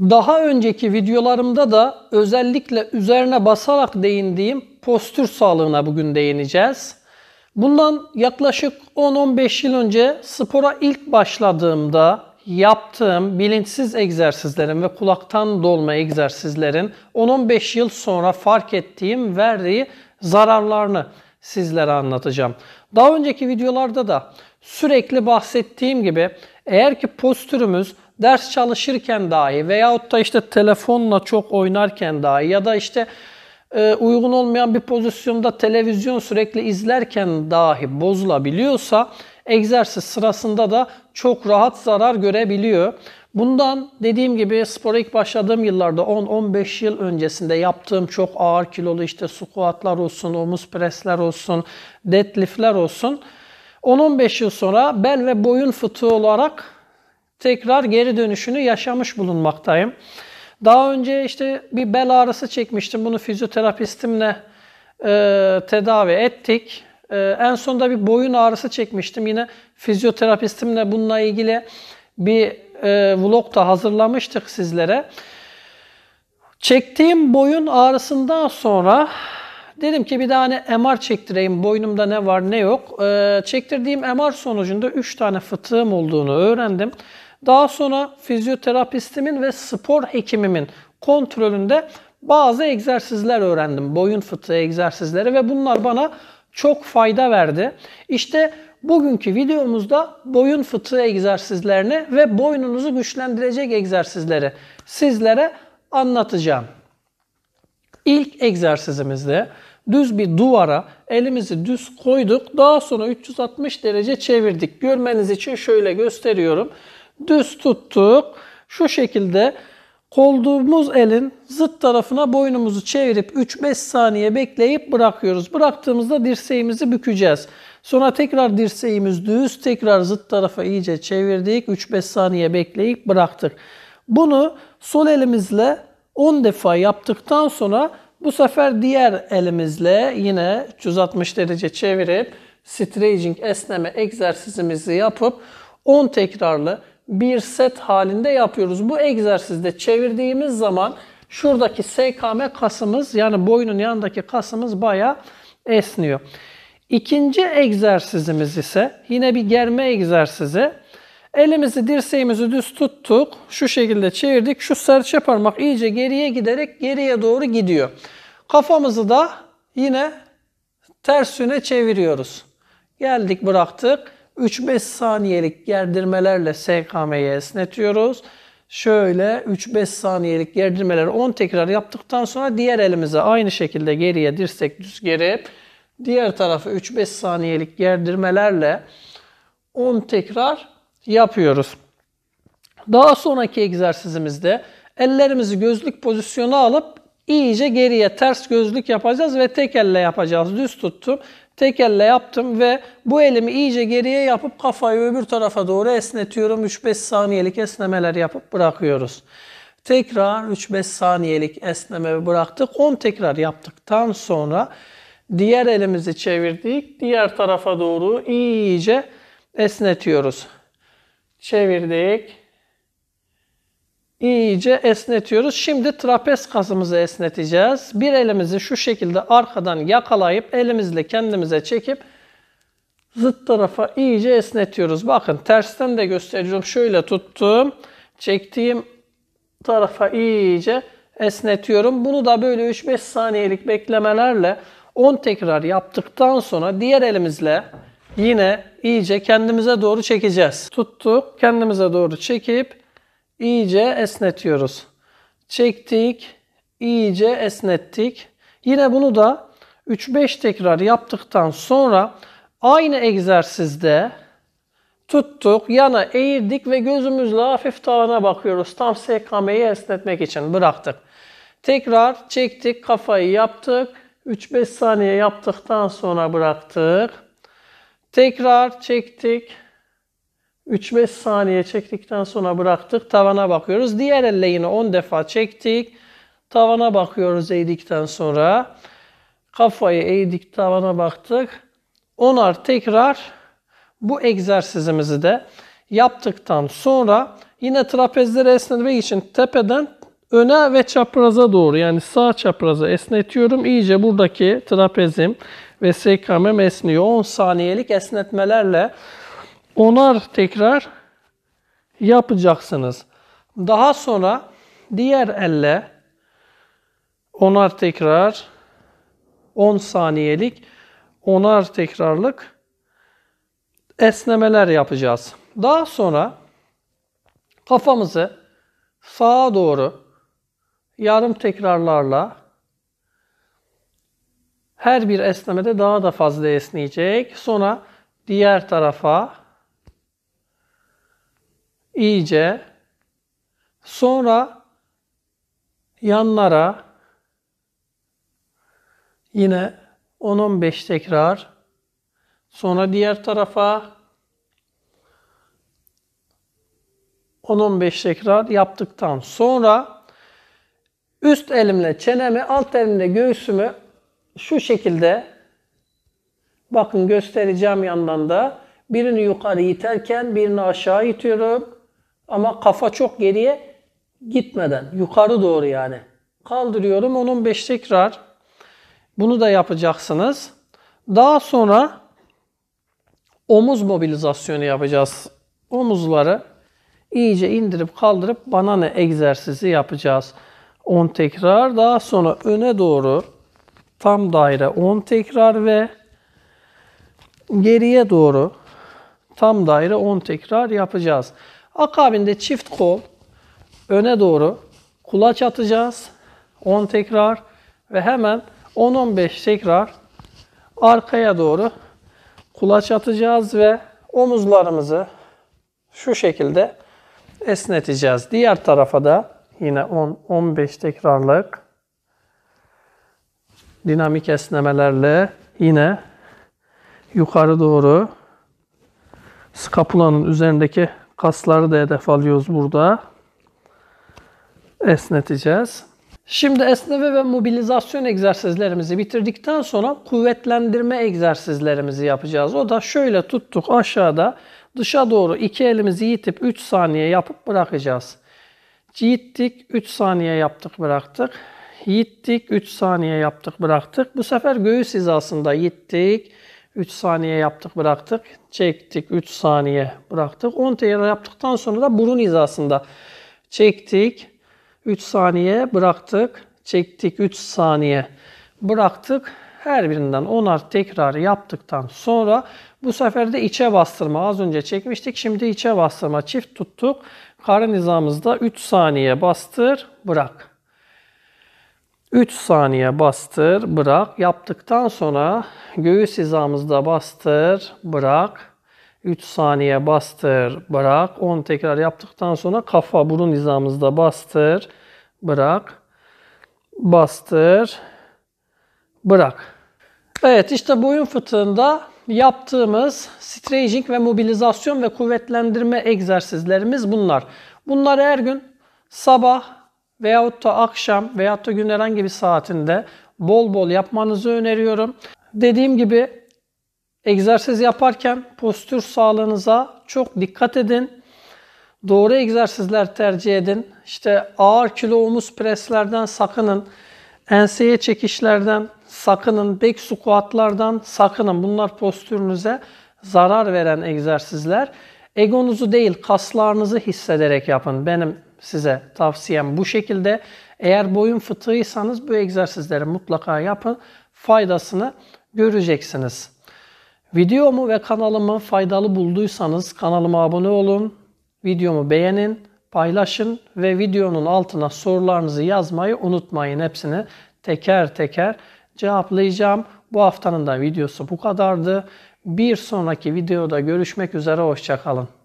Daha önceki videolarımda da özellikle üzerine basarak değindiğim postür sağlığına bugün değineceğiz. Bundan yaklaşık 10-15 yıl önce spora ilk başladığımda yaptığım bilinçsiz egzersizlerin ve kulaktan dolma egzersizlerin 10-15 yıl sonra fark ettiğim verdiği zararlarını sizlere anlatacağım. Daha önceki videolarda da sürekli bahsettiğim gibi eğer ki postürümüz ders çalışırken dahi veyahut da işte telefonla çok oynarken dahi ya da işte e, uygun olmayan bir pozisyonda televizyon sürekli izlerken dahi bozulabiliyorsa egzersiz sırasında da çok rahat zarar görebiliyor. Bundan dediğim gibi spora ilk başladığım yıllarda 10-15 yıl öncesinde yaptığım çok ağır kilolu işte squatlar olsun, omuz presler olsun, deadliftler olsun 10-15 yıl sonra bel ve boyun fıtığı olarak tekrar geri dönüşünü yaşamış bulunmaktayım. Daha önce işte bir bel ağrısı çekmiştim. Bunu fizyoterapistimle e, tedavi ettik. E, en sonunda bir boyun ağrısı çekmiştim. Yine fizyoterapistimle bununla ilgili bir e, vlog da hazırlamıştık sizlere. Çektiğim boyun ağrısından sonra dedim ki bir tane hani MR çektireyim. Boynumda ne var ne yok. E, çektirdiğim MR sonucunda 3 tane fıtığım olduğunu öğrendim. Daha sonra fizyoterapistimin ve spor hekimimin kontrolünde bazı egzersizler öğrendim. Boyun fıtığı egzersizleri ve bunlar bana çok fayda verdi. İşte bugünkü videomuzda boyun fıtığı egzersizlerini ve boynunuzu güçlendirecek egzersizleri sizlere anlatacağım. İlk egzersizimizde düz bir duvara elimizi düz koyduk. Daha sonra 360 derece çevirdik. Görmeniz için şöyle gösteriyorum düz tuttuk. Şu şekilde kolduğumuz elin zıt tarafına boynumuzu çevirip 3-5 saniye bekleyip bırakıyoruz. Bıraktığımızda dirseğimizi bükeceğiz. Sonra tekrar dirseğimiz düz, tekrar zıt tarafa iyice çevirdik. 3-5 saniye bekleyip bıraktık. Bunu sol elimizle 10 defa yaptıktan sonra bu sefer diğer elimizle yine 360 derece çevirip stretching esneme egzersizimizi yapıp 10 tekrarlı bir set halinde yapıyoruz. Bu egzersizde çevirdiğimiz zaman şuradaki SKM kasımız yani boynun yanındaki kasımız bayağı esniyor. İkinci egzersizimiz ise yine bir germe egzersizi. Elimizi dirseğimizi düz tuttuk. Şu şekilde çevirdik. Şu serçe parmak iyice geriye giderek geriye doğru gidiyor. Kafamızı da yine ters yöne çeviriyoruz. Geldik bıraktık. 3-5 saniyelik gerdirmelerle SKM'yi esnetiyoruz. Şöyle 3-5 saniyelik gerdirmeleri 10 tekrar yaptıktan sonra diğer elimize aynı şekilde geriye dirsek düz gerip diğer tarafı 3-5 saniyelik gerdirmelerle 10 tekrar yapıyoruz. Daha sonraki egzersizimizde ellerimizi gözlük pozisyonu alıp iyice geriye ters gözlük yapacağız ve tek elle yapacağız. Düz tuttum. Tek elle yaptım ve bu elimi iyice geriye yapıp kafayı öbür tarafa doğru esnetiyorum. 3-5 saniyelik esnemeler yapıp bırakıyoruz. Tekrar 3-5 saniyelik esneme bıraktık. 10 tekrar yaptıktan sonra diğer elimizi çevirdik. Diğer tarafa doğru iyice esnetiyoruz. Çevirdik iyice esnetiyoruz. Şimdi trapez kasımızı esneteceğiz. Bir elimizi şu şekilde arkadan yakalayıp elimizle kendimize çekip zıt tarafa iyice esnetiyoruz. Bakın tersten de gösteriyorum. Şöyle tuttum. Çektiğim tarafa iyice esnetiyorum. Bunu da böyle 3-5 saniyelik beklemelerle 10 tekrar yaptıktan sonra diğer elimizle yine iyice kendimize doğru çekeceğiz. Tuttuk. Kendimize doğru çekip iyice esnetiyoruz. Çektik, iyice esnettik. Yine bunu da 3-5 tekrar yaptıktan sonra aynı egzersizde tuttuk, yana eğirdik ve gözümüzle hafif tavana bakıyoruz. Tam SKM'yi esnetmek için bıraktık. Tekrar çektik, kafayı yaptık. 3-5 saniye yaptıktan sonra bıraktık. Tekrar çektik, 3-5 saniye çektikten sonra bıraktık. Tavana bakıyoruz. Diğer elle yine 10 defa çektik. Tavana bakıyoruz eğdikten sonra. Kafayı eğdik tavana baktık. 10'ar tekrar bu egzersizimizi de yaptıktan sonra yine trapezleri esnetmek için tepeden öne ve çapraza doğru yani sağ çapraza esnetiyorum. İyice buradaki trapezim ve SKM'm esniyor. 10 saniyelik esnetmelerle onar tekrar yapacaksınız. Daha sonra diğer elle onar tekrar 10 saniyelik onar tekrarlık esnemeler yapacağız. Daha sonra kafamızı sağa doğru yarım tekrarlarla her bir esnemede daha da fazla esneyecek. Sonra diğer tarafa iyice. Sonra yanlara yine 10-15 tekrar. Sonra diğer tarafa 10-15 tekrar yaptıktan sonra üst elimle çenemi, alt elimle göğsümü şu şekilde bakın göstereceğim yandan da birini yukarı iterken birini aşağı itiyorum. Ama kafa çok geriye gitmeden yukarı doğru yani. Kaldırıyorum 10-15 tekrar. Bunu da yapacaksınız. Daha sonra omuz mobilizasyonu yapacağız. Omuzları iyice indirip kaldırıp bana ne egzersizi yapacağız. 10 tekrar daha sonra öne doğru tam daire 10 tekrar ve geriye doğru tam daire 10 tekrar yapacağız. Akabinde çift kol öne doğru kulaç atacağız. 10 tekrar ve hemen 10-15 tekrar arkaya doğru kulaç atacağız ve omuzlarımızı şu şekilde esneteceğiz. Diğer tarafa da yine 10-15 tekrarlık dinamik esnemelerle yine yukarı doğru skapulanın üzerindeki Kasları da hedef alıyoruz burada. Esneteceğiz. Şimdi esneme ve mobilizasyon egzersizlerimizi bitirdikten sonra kuvvetlendirme egzersizlerimizi yapacağız. O da şöyle tuttuk aşağıda dışa doğru iki elimizi yitip 3 saniye yapıp bırakacağız. Yittik 3 saniye yaptık bıraktık. Yittik 3 saniye yaptık bıraktık. Bu sefer göğüs hizasında yittik 3 saniye yaptık bıraktık. Çektik 3 saniye bıraktık. 10 tekrar yaptıktan sonra da burun hizasında çektik 3 saniye bıraktık. Çektik 3 saniye bıraktık. Her birinden 10'ar tekrar yaptıktan sonra bu sefer de içe bastırma. Az önce çekmiştik. Şimdi içe bastırma. Çift tuttuk. Karın hizamızda 3 saniye bastır, bırak. 3 saniye bastır, bırak. Yaptıktan sonra göğüs hizamızda bastır, bırak. 3 saniye bastır, bırak. 10 tekrar yaptıktan sonra kafa burun hizamızda bastır, bırak. Bastır, bırak. Evet işte boyun fıtığında yaptığımız stretching ve mobilizasyon ve kuvvetlendirme egzersizlerimiz bunlar. Bunlar her gün sabah veyahut da akşam veyahut da gün herhangi bir saatinde bol bol yapmanızı öneriyorum. Dediğim gibi egzersiz yaparken postür sağlığınıza çok dikkat edin. Doğru egzersizler tercih edin. İşte ağır kilo omuz preslerden sakının. Enseye çekişlerden sakının. Back squatlardan sakının. Bunlar postürünüze zarar veren egzersizler. Egonuzu değil kaslarınızı hissederek yapın. Benim size tavsiyem bu şekilde. Eğer boyun fıtığıysanız bu egzersizleri mutlaka yapın. Faydasını göreceksiniz. Videomu ve kanalımı faydalı bulduysanız kanalıma abone olun, videomu beğenin, paylaşın ve videonun altına sorularınızı yazmayı unutmayın. Hepsini teker teker cevaplayacağım. Bu haftanın da videosu bu kadardı. Bir sonraki videoda görüşmek üzere hoşçakalın.